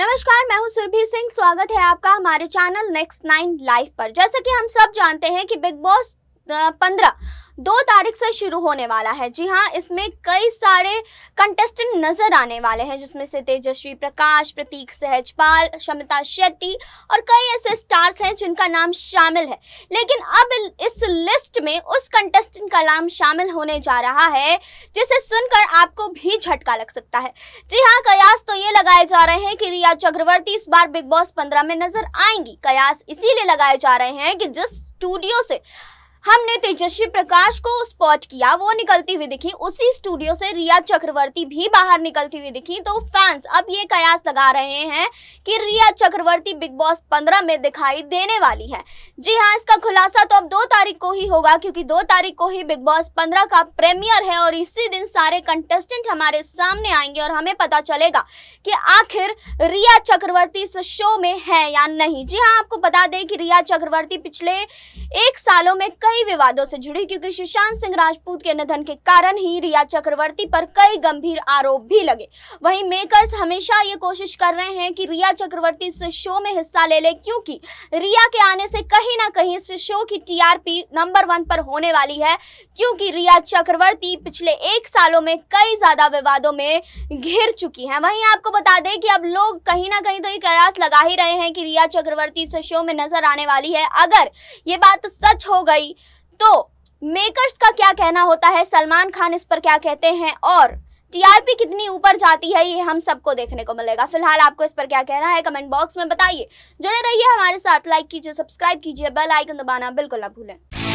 नमस्कार मैं हूं सुरभि सिंह स्वागत है आपका हमारे चैनल नेक्स्ट नाइन लाइव पर जैसे कि हम सब जानते हैं कि बिग बॉस पंद्रह दो तारीख से शुरू होने वाला है जी हाँ इसमें कई सारे कंटेस्टेंट नजर आने वाले हैं जिसमें से तेजस्वी प्रकाश प्रतीक सहजपाल शमिता शेट्टी और कई ऐसे स्टार्स हैं जिनका नाम शामिल है लेकिन अब इस लिस्ट में उस कंटेस्टेंट का नाम शामिल होने जा रहा है जिसे सुनकर आपको भी झटका लग सकता है जी हाँ कयास तो ये लगाए जा रहे हैं कि रिया चक्रवर्ती इस बार बिग बॉस पंद्रह में नजर आएंगी कयास इसीलिए लगाए जा रहे हैं कि जिस स्टूडियो से हमने तेजस्वी प्रकाश को स्पॉट किया वो निकलती हुई दिखी उसी स्टूडियो से रिया चक्रवर्ती भी बाहर निकलती हुई दिखी तो फैंस अब ये कयास लगा रहे हैं कि रिया चक्रवर्ती बिग बॉस 15 में दिखाई देने वाली है जी हाँ इसका खुलासा तो अब दो तारीख को ही होगा क्योंकि दो तारीख को ही बिग बॉस पंद्रह का प्रीमियर है और इसी दिन सारे कंटेस्टेंट हमारे सामने आएंगे और हमें पता चलेगा कि आखिर रिया चक्रवर्ती इस शो में है या नहीं जी हाँ आपको बता दें कि रिया चक्रवर्ती पिछले एक सालों में कई विवादों से जुड़ी क्योंकि सुशांत सिंह राजपूत के निधन के कारण ही रिया चक्रवर्ती पर कई गंभीर आरोप भी लगे वहीं मेकर्स हमेशा ये कोशिश कर रहे हैं कि रिया चक्रवर्ती इस शो में हिस्सा ले ले क्योंकि रिया के आने से कहीं ना कहीं इस शो की टीआरपी नंबर वन पर होने वाली है क्योंकि रिया चक्रवर्ती पिछले एक सालों में कई ज्यादा विवादों में घिर चुकी हैं वहीं आपको बता दें कि अब लोग कहीं ना कहीं तो ये कयास लगा ही रहे हैं कि रिया चक्रवर्ती इस शो में नजर आने वाली है अगर ये बात सच हो गई तो मेकर्स का क्या कहना होता है सलमान खान इस पर क्या कहते हैं और टीआरपी कितनी ऊपर जाती है ये हम सबको देखने को मिलेगा फिलहाल आपको इस पर क्या कहना है कमेंट बॉक्स में बताइए जुड़े रहिए हमारे साथ लाइक कीजिए सब्सक्राइब कीजिए बेल आइकन दबाना बिल्कुल ना भूलें